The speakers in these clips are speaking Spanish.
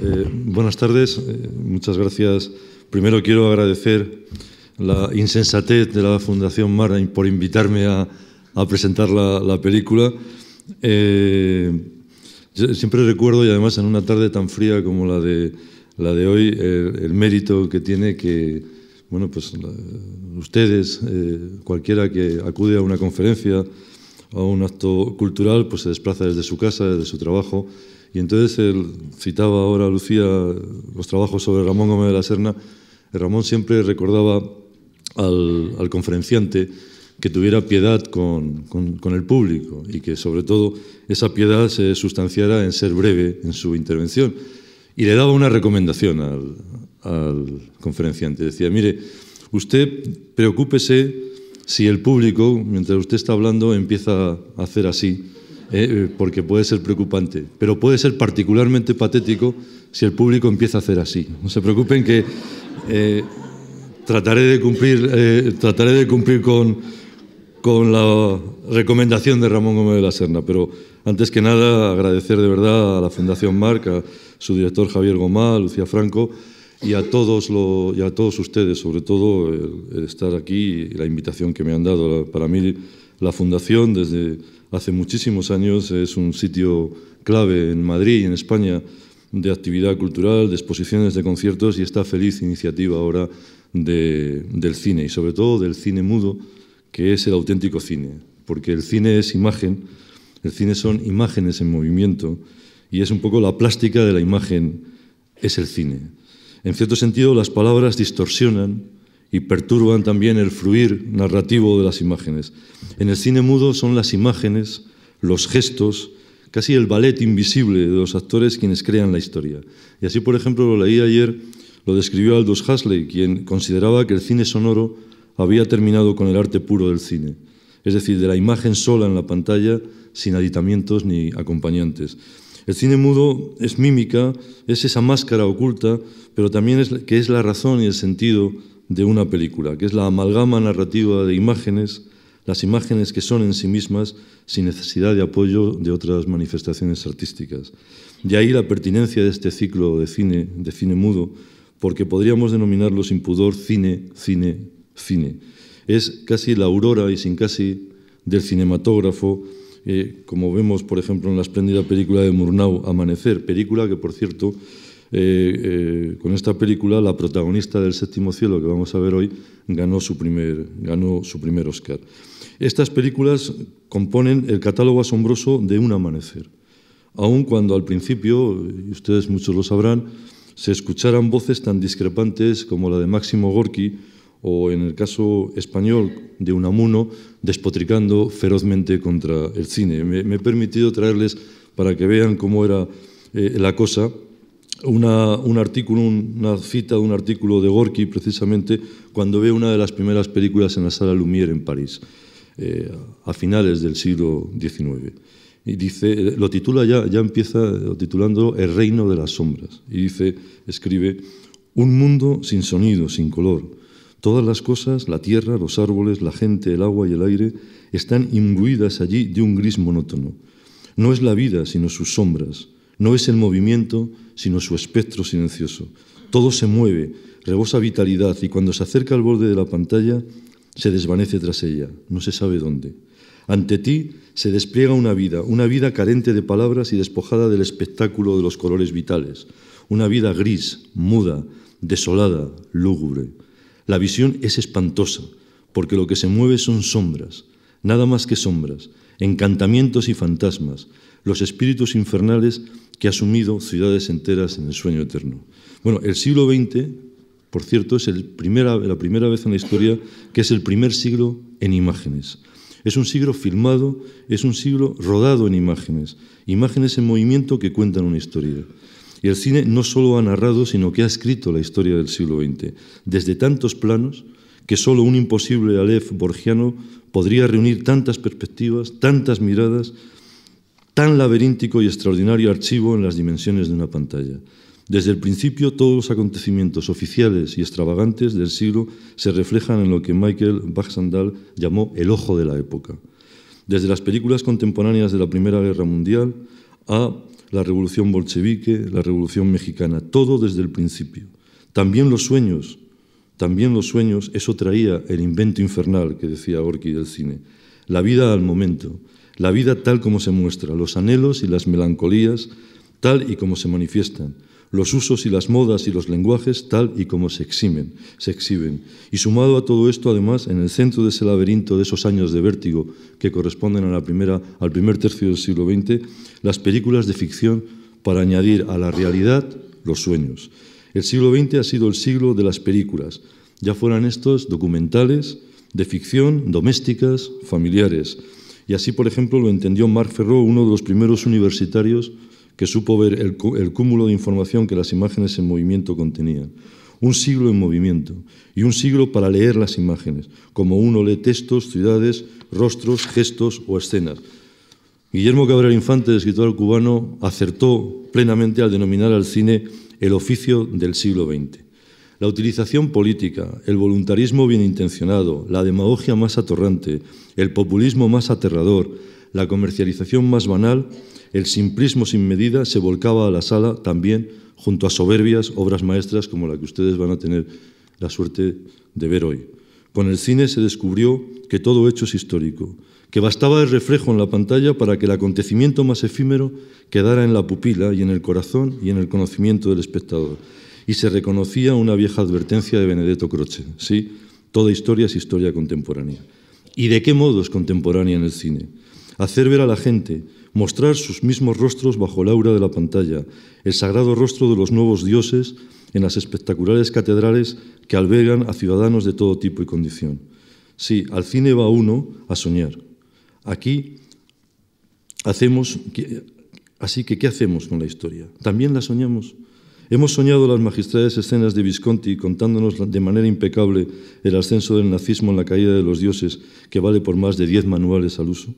Eh, buenas tardes. Eh, muchas gracias. Primero quiero agradecer la insensatez de la Fundación Mara por invitarme a, presentar la, película. Eh, siempre recuerdo, y además en una tarde tan fría como la de la de hoy, el, mérito que tiene que, bueno, pues ustedes, eh, cualquiera que acude a una conferencia, a un acto cultural, pues se desplaza desde su casa, desde su trabajo. Y entonces citaba ahora Lucía los trabajos sobre Ramón Gómez de la Serna. Ramón siempre recordaba al, conferenciante que tuviera piedad con, con, el público y que sobre todo esa piedad se sustanciara en ser breve en su intervención y le daba una recomendación al, conferenciante. Decía, mire, usted preocúpese si el público, mientras usted está hablando, empieza a hacer así, eh, eh, porque puede ser preocupante, pero puede ser particularmente patético si el público empieza a hacer así. No se preocupen que eh, trataré de cumplir, trataré de cumplir con la recomendación de Ramón Gómez de la Serna, pero antes que nada agradecer de verdad a la Fundación Marca su director Javier Gomá, Lucía Franco, y a todos, a todos ustedes, sobre todo, el, estar aquí y la invitación que me han dado. Para mí, la Fundación, desde hace muchísimos años, es un sitio clave en Madrid y en España de actividad cultural, de exposiciones, de conciertos y esta feliz iniciativa ahora del cine y sobre todo del cine mudo, que es el auténtico cine, porque el cine es imagen, el cine son imágenes en movimiento y es un poco la plástica de la imagen, es el cine. En cierto sentido, las palabras distorsionan y perturban también el fluir narrativo de las imágenes. En el cine mudo son las imágenes, los gestos, casi el ballet invisible de los actores quienes crean la historia. Y así, por ejemplo, lo leí ayer, lo describió Aldous Huxley, quien consideraba que el cine sonoro había terminado con el arte puro del cine, es decir, de la imagen sola en la pantalla, sin aditamientos ni acompañantes. El cine mudo es mímica, es esa máscara oculta, pero también es, que es la razón y el sentido de una película, que es la amalgama narrativa de imágenes, las imágenes que son en sí mismas sin necesidad de apoyo de otras manifestaciones artísticas. De ahí la pertinencia de este ciclo de cine, de cine mudo, porque podríamos denominarlo sin pudor cine, cine, cine. Es casi la aurora y sin casi del cinematógrafo eh, como vemos, por ejemplo, en la espléndida película de Murnau, Amanecer, película que, por cierto, eh, eh, con esta película la protagonista del Séptimo Cielo que vamos a ver hoy ganó su primer, ganó su primer Oscar. Estas películas componen el catálogo asombroso de un amanecer, aun cuando al principio, y ustedes muchos lo sabrán, se escucharan voces tan discrepantes como la de Máximo Gorki, o en el caso español de Unamuno, despotricando ferozmente contra el cine. Me, he permitido traerles, para que vean cómo era eh, la cosa, una, un artículo, una cita de un artículo de Gorky, precisamente, cuando ve una de las primeras películas en la sala Lumière en París, eh, a finales del siglo XIX. Y dice, lo titula ya, ya empieza titulando El reino de las sombras. Y dice, escribe, un mundo sin sonido, sin color, Todas las cosas, la tierra, los árboles, la gente, el agua y el aire, están imbuidas allí de un gris monótono. No es la vida, sino sus sombras. No es el movimiento, sino su espectro silencioso. Todo se mueve, rebosa vitalidad y cuando se acerca al borde de la pantalla, se desvanece tras ella, no se sabe dónde. Ante ti se despliega una vida, una vida carente de palabras y despojada del espectáculo de los colores vitales, una vida gris, muda, desolada, lúgubre. La visión es espantosa, porque lo que se mueve son sombras, nada más que sombras, encantamientos y fantasmas, los espíritus infernales que ha sumido ciudades enteras en el sueño eterno. Bueno, el siglo XX, por cierto, es la primera vez en la historia que es el primer siglo en imágenes. Es un siglo filmado, es un siglo rodado en imágenes, imágenes en movimiento que cuentan una historia. Y el cine no solo ha narrado, sino que ha escrito la historia del siglo XX, desde tantos planos que solo un imposible Aleph borgiano podría reunir tantas perspectivas, tantas miradas, tan laberíntico y extraordinario archivo en las dimensiones de una pantalla. Desde el principio, todos los acontecimientos oficiales y extravagantes del siglo se reflejan en lo que Michael Bach-Sandal llamó el ojo de la época. Desde las películas contemporáneas de la Primera Guerra Mundial a la revolución bolchevique, la revolución mexicana, todo desde el principio. También los sueños, también los sueños, eso traía el invento infernal que decía Orki del cine, la vida al momento, la vida tal como se muestra, los anhelos y las melancolías tal y como se manifiestan, los usos y las modas y los lenguajes tal y como se eximen, se exhiben. Y sumado a todo esto, además, en el centro de ese laberinto de esos años de vértigo que corresponden al primer tercio del siglo XX, las películas de ficción para añadir a la realidad los sueños. El siglo XX ha sido el siglo de las películas, ya fueran estos documentales, de ficción, domésticas, familiares. Y así, por ejemplo, lo entendió Marc Ferro, uno de los primeros universitarios que supo ver el, cúmulo de información que las imágenes en movimiento contenían. Un siglo en movimiento y un siglo para leer las imágenes, como uno lee textos, ciudades, rostros, gestos o escenas. Guillermo Cabrera Infante, escritor cubano, acertó plenamente al denominar al cine el oficio del siglo XX. La utilización política, el voluntarismo bien intencionado, la demagogia más atorrante, el populismo más aterrador, la comercialización más banal, el simplismo sin medida, se volcaba a la sala también junto a soberbias obras maestras como la que ustedes van a tener la suerte de ver hoy. Con el cine se descubrió que todo hecho es histórico, que bastaba el reflejo en la pantalla para que el acontecimiento más efímero quedara en la pupila y en el corazón y en el conocimiento del espectador. Y se reconocía una vieja advertencia de Benedetto Croce, sí, toda historia es historia contemporánea. ¿Y de qué modo es contemporánea en el cine? hacer ver a la gente, mostrar sus mismos rostros bajo el aura de la pantalla, el sagrado rostro de los nuevos dioses en las espectaculares catedrales que albergan a ciudadanos de todo tipo y condición. Sí, al cine va uno a soñar. Aquí hacemos, así que ¿qué hacemos con la historia? También la soñamos. Hemos soñado las magistrales escenas de Visconti contándonos de manera impecable el ascenso del nazismo en la caída de los dioses, que vale por más de diez manuales al uso.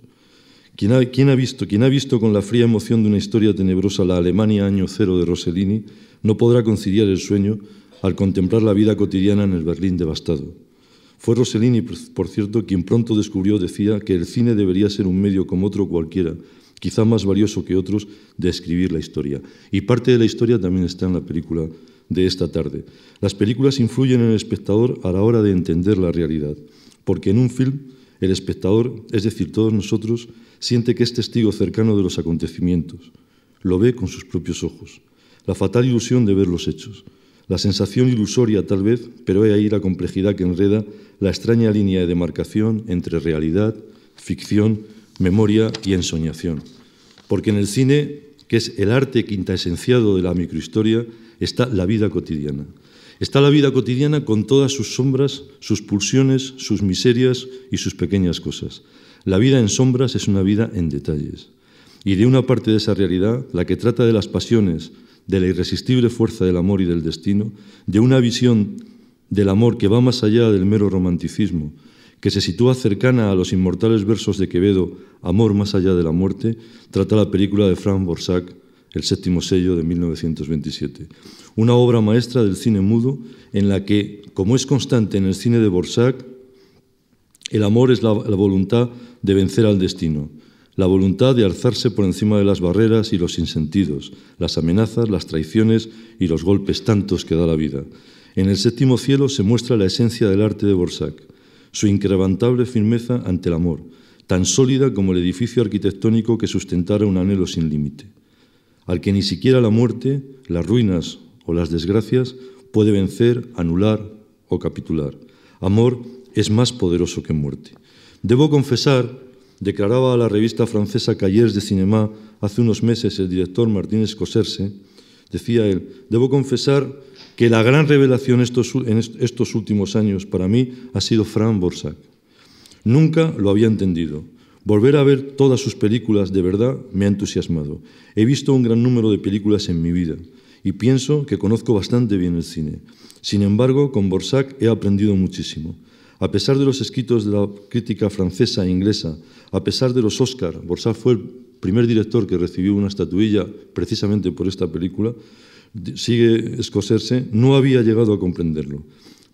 ¿Quién ha, visto, quien ha visto con la fría emoción de una historia tenebrosa la Alemania año cero de Rossellini, no podrá conciliar el sueño al contemplar la vida cotidiana en el Berlín devastado. Fue Rossellini, por cierto, quien pronto descubrió, decía, que el cine debería ser un medio como otro cualquiera, quizá más valioso que otros, de escribir la historia. Y parte de la historia también está en la película de esta tarde. Las películas influyen en el espectador a la hora de entender la realidad, porque en un film el espectador, es decir, todos nosotros, siente que es testigo cercano de los acontecimientos, lo ve con sus propios ojos, la fatal ilusión de ver los hechos, la sensación ilusoria tal vez, pero hay ahí la complejidad que enreda la extraña línea de demarcación entre realidad, ficción, memoria y ensoñación. Porque en el cine, que es el arte quintaesenciado de la microhistoria, está la vida cotidiana. Está la vida cotidiana con todas sus sombras, sus pulsiones, sus miserias y sus pequeñas cosas. La vida en sombras es una vida en detalles. Y de una parte de esa realidad, la que trata de las pasiones, de la irresistible fuerza del amor y del destino, de una visión del amor que va más allá del mero romanticismo, que se sitúa cercana a los inmortales versos de Quevedo, Amor más allá de la muerte, trata la película de franz Borsak, El séptimo sello de 1927. Una obra maestra del cine mudo en la que, como es constante en el cine de Borsak, el amor es la, voluntad de vencer al destino, la voluntad de alzarse por encima de las barreras y los sinsentidos, las amenazas, las traiciones y los golpes tantos que da la vida. En el séptimo cielo se muestra la esencia del arte de Borsac, su increvantable firmeza ante el amor, tan sólida como el edificio arquitectónico que sustentara un anhelo sin límite, al que ni siquiera la muerte, las ruinas o las desgracias puede vencer, anular o capitular. Amor es más poderoso que muerte. Debo confesar, declaraba a la revista francesa Callers de Cinema hace unos meses el director Martínez Coserse, decía él, debo confesar que la gran revelación en estos últimos años para mí ha sido Fran Borsak. Nunca lo había entendido. Volver a ver todas sus películas de verdad me ha entusiasmado. He visto un gran número de películas en mi vida y pienso que conozco bastante bien el cine. Sin embargo, con Borsak he aprendido muchísimo. A pesar de los escritos de la crítica francesa e inglesa, a pesar de los Óscar, Borsal fue el primer director que recibió una estatuilla precisamente por esta película, sigue escocerse, no había llegado a comprenderlo.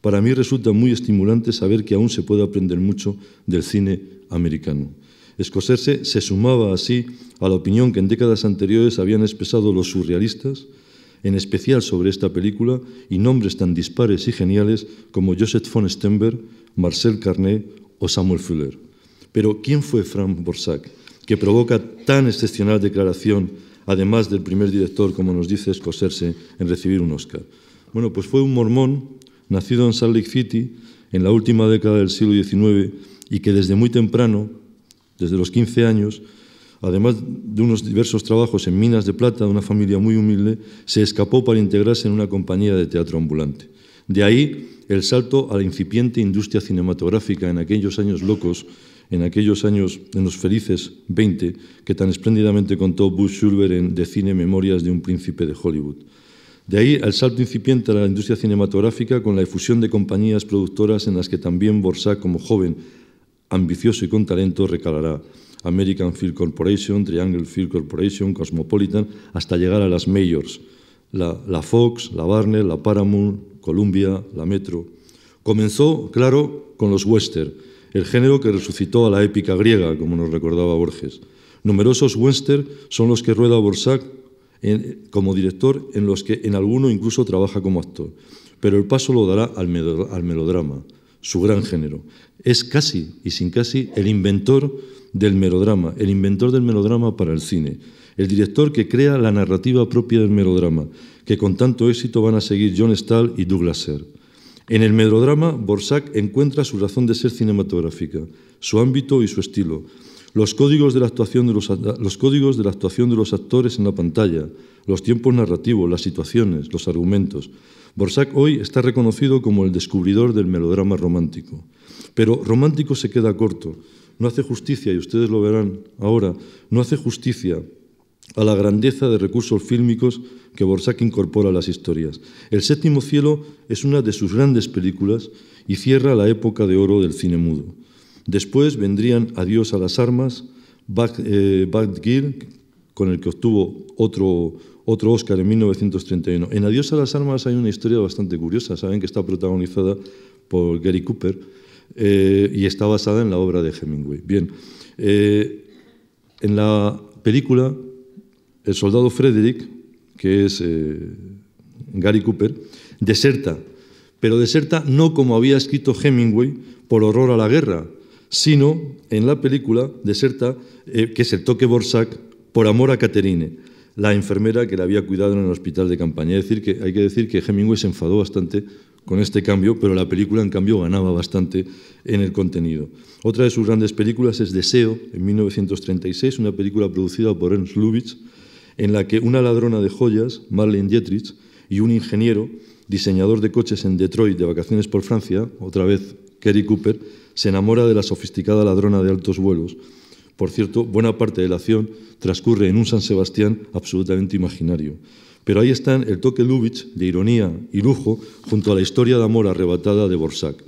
Para mí resulta muy estimulante saber que aún se puede aprender mucho del cine americano. Escocerse se sumaba así a la opinión que en décadas anteriores habían expresado los surrealistas, en especial sobre esta película, y nombres tan dispares y geniales como Joseph von Stenberg, Marcel Carné o Samuel Fuller. Pero ¿quién fue Frank Borsak, que provoca tan excepcional declaración, además del primer director, como nos dice escocerse, en recibir un Oscar? Bueno, pues fue un mormón nacido en Salt Lake City en la última década del siglo XIX y que desde muy temprano, desde los 15 años, Además de unos diversos trabajos en minas de plata de una familia muy humilde, se escapó para integrarse en una compañía de teatro ambulante. De ahí el salto a la incipiente industria cinematográfica en aquellos años locos, en aquellos años, en los felices 20, que tan espléndidamente contó Bush Schulberg en De Cine Memorias de un Príncipe de Hollywood. De ahí el salto incipiente a la industria cinematográfica con la efusión de compañías productoras en las que también Borsá como joven, ambicioso y con talento, recalará American Film Corporation, Triangle Film Corporation, Cosmopolitan, hasta llegar a las majors, la, Fox, la Warner, la Paramount, Columbia, la Metro. Comenzó, claro, con los western, el género que resucitó a la épica griega, como nos recordaba Borges. Numerosos western son los que rueda Borsak como director, en los que en alguno incluso trabaja como actor. Pero el paso lo dará al melodrama su gran género. Es casi y sin casi el inventor del melodrama, el inventor del melodrama para el cine, el director que crea la narrativa propia del melodrama, que con tanto éxito van a seguir John Stahl y Douglas Sirk. En el melodrama, Borsak encuentra su razón de ser cinematográfica, su ámbito y su estilo, los códigos de la actuación de los actores en la pantalla, los tiempos narrativos, las situaciones, los argumentos, Borsac hoy está reconocido como el descubridor del melodrama romántico. Pero romántico se queda corto. No hace justicia, y ustedes lo verán ahora, no hace justicia a la grandeza de recursos fílmicos que Borsak incorpora a las historias. El séptimo cielo es una de sus grandes películas y cierra la época de oro del cine mudo. Después vendrían Adiós a las armas, Bad, eh, Girl, con el que obtuvo otro, Oscar en 1931. En Adiós a las Armas hay una historia bastante curiosa. Saben que está protagonizada por Gary Cooper eh, y está basada en la obra de Hemingway. Bien, eh, en la película, el soldado Frederick, que es eh, Gary Cooper, deserta, pero deserta no como había escrito Hemingway por horror a la guerra, sino en la película deserta, que es el toque Borsak, por amor a Caterine, la enfermera que la había cuidado en el hospital de campaña. Es decir, que hay que decir que Hemingway se enfadó bastante con este cambio, pero la película, en cambio, ganaba bastante en el contenido. Otra de sus grandes películas es Deseo, en 1936, una película producida por Ernst Lubitsch, en la que una ladrona de joyas, Marlene Dietrich, y un ingeniero, diseñador de coches en Detroit de vacaciones por Francia, otra vez Kerry Cooper, se enamora de la sofisticada ladrona de altos vuelos por cierto, buena parte de la acción transcurre en un San Sebastián absolutamente imaginario. Pero ahí está el toque Lubitsch de ironía y lujo junto a la historia de amor arrebatada de Borsak.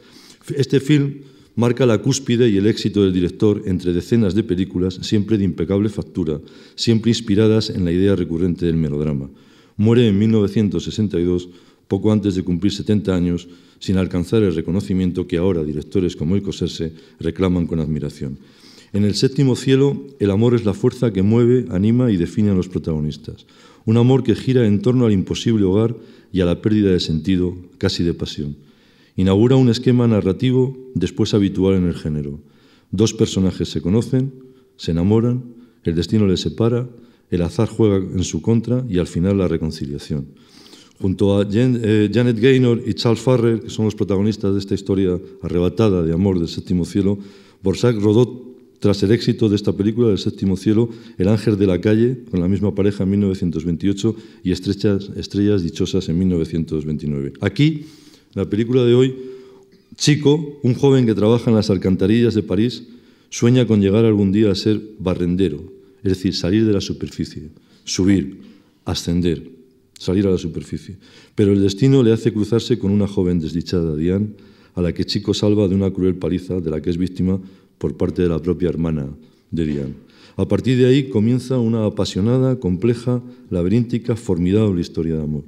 Este film marca la cúspide y el éxito del director entre decenas de películas, siempre de impecable factura, siempre inspiradas en la idea recurrente del melodrama. Muere en 1962, poco antes de cumplir 70 años, sin alcanzar el reconocimiento que ahora directores como el Coserse reclaman con admiración. En el séptimo cielo, el amor es la fuerza que mueve, anima y define a los protagonistas. Un amor que gira en torno al imposible hogar y a la pérdida de sentido, casi de pasión. Inaugura un esquema narrativo después habitual en el género. Dos personajes se conocen, se enamoran, el destino les separa, el azar juega en su contra y al final la reconciliación. Junto a eh, Janet Gaynor y Charles Farrer, que son los protagonistas de esta historia arrebatada de amor del séptimo cielo, Borsak rodó tras el éxito de esta película, del séptimo cielo, El ángel de la calle, con la misma pareja en 1928 y Estrechas, Estrellas dichosas en 1929. Aquí, la película de hoy, Chico, un joven que trabaja en las alcantarillas de París, sueña con llegar algún día a ser barrendero, es decir, salir de la superficie, subir, ascender, salir a la superficie. Pero el destino le hace cruzarse con una joven desdichada, Diane, a la que Chico salva de una cruel paliza de la que es víctima por parte de la propia hermana de A partir de ahí comienza una apasionada, compleja, laberíntica, formidable historia de amor.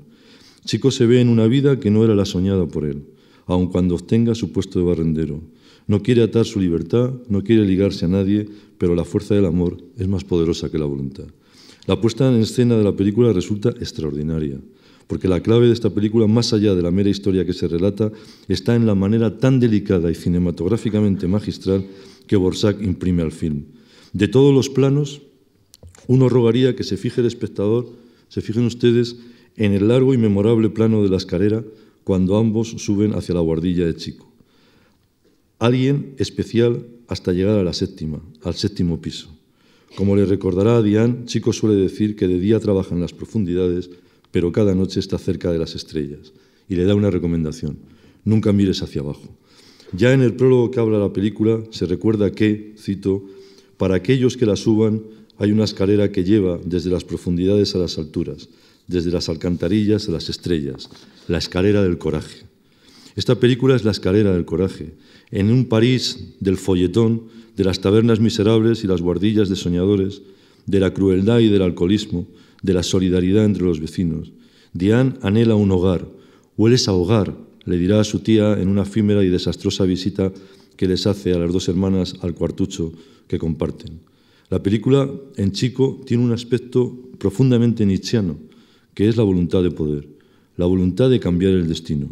Chico se ve en una vida que no era la soñada por él, aun cuando obtenga su puesto de barrendero. No quiere atar su libertad, no quiere ligarse a nadie, pero la fuerza del amor es más poderosa que la voluntad. La puesta en escena de la película resulta extraordinaria porque la clave de esta película, más allá de la mera historia que se relata, está en la manera tan delicada y cinematográficamente magistral que Borsak imprime al film. De todos los planos, uno rogaría que se fije el espectador, se fijen ustedes, en el largo y memorable plano de la escalera cuando ambos suben hacia la guardilla de Chico. Alguien especial hasta llegar a la séptima, al séptimo piso. Como le recordará a Diane, Chico suele decir que de día trabaja en las profundidades pero cada noche está cerca de las estrellas y le da una recomendación, nunca mires hacia abajo. Ya en el prólogo que habla la película se recuerda que, cito, para aquellos que la suban hay una escalera que lleva desde las profundidades a las alturas, desde las alcantarillas a las estrellas, la escalera del coraje. Esta película es la escalera del coraje, en un París del folletón, de las tabernas miserables y las guardillas de soñadores, de la crueldad y del alcoholismo, de la solidaridad entre los vecinos. Diane anhela un hogar. Hueles a hogar, le dirá a su tía en una efímera y desastrosa visita que les hace a las dos hermanas al cuartucho que comparten. La película, en chico, tiene un aspecto profundamente nietzscheano, que es la voluntad de poder, la voluntad de cambiar el destino.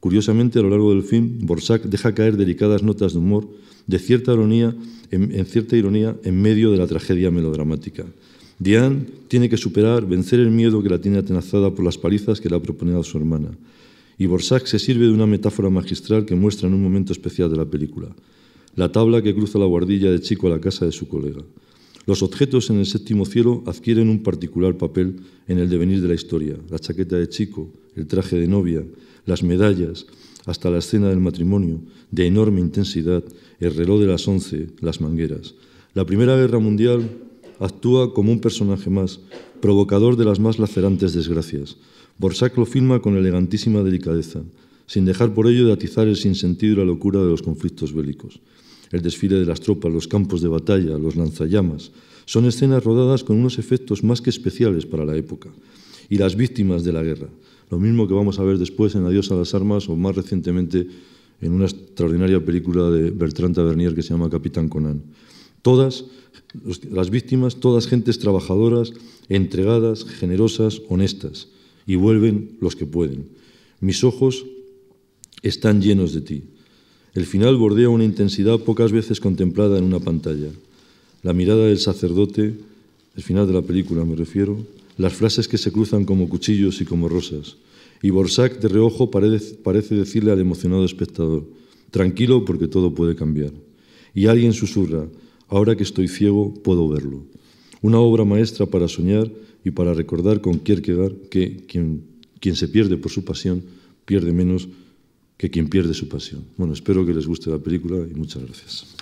Curiosamente, a lo largo del film, Borsak deja caer delicadas notas de humor, de cierta ironía, en cierta ironía, en medio de la tragedia melodramática. Diane tiene que superar, vencer el miedo que la tiene atenazada por las palizas que le ha proponido su hermana. Y Borsak se sirve de una metáfora magistral que muestra en un momento especial de la película. La tabla que cruza la guardilla de Chico a la casa de su colega. Los objetos en el séptimo cielo adquieren un particular papel en el devenir de la historia. La chaqueta de Chico, el traje de novia, las medallas, hasta la escena del matrimonio, de enorme intensidad, el reloj de las once, las mangueras. La Primera Guerra Mundial actúa como un personaje más, provocador de las más lacerantes desgracias. Borsak lo filma con elegantísima delicadeza, sin dejar por ello de atizar el sinsentido y la locura de los conflictos bélicos. El desfile de las tropas, los campos de batalla, los lanzallamas, son escenas rodadas con unos efectos más que especiales para la época. Y las víctimas de la guerra, lo mismo que vamos a ver después en Adiós a las armas o más recientemente en una extraordinaria película de Bertrand Tavernier que se llama Capitán Conan. Todas las víctimas, todas gentes trabajadoras, entregadas, generosas, honestas. Y vuelven los que pueden. Mis ojos están llenos de ti. El final bordea una intensidad pocas veces contemplada en una pantalla. La mirada del sacerdote, el final de la película me refiero, las frases que se cruzan como cuchillos y como rosas. Y Borsak de reojo parece decirle al emocionado espectador, tranquilo porque todo puede cambiar. Y alguien susurra, Ahora que estoy ciego, puedo verlo. Una obra maestra para soñar y para recordar con Kierkegaard que quien, quien se pierde por su pasión pierde menos que quien pierde su pasión. Bueno, espero que les guste la película y muchas gracias.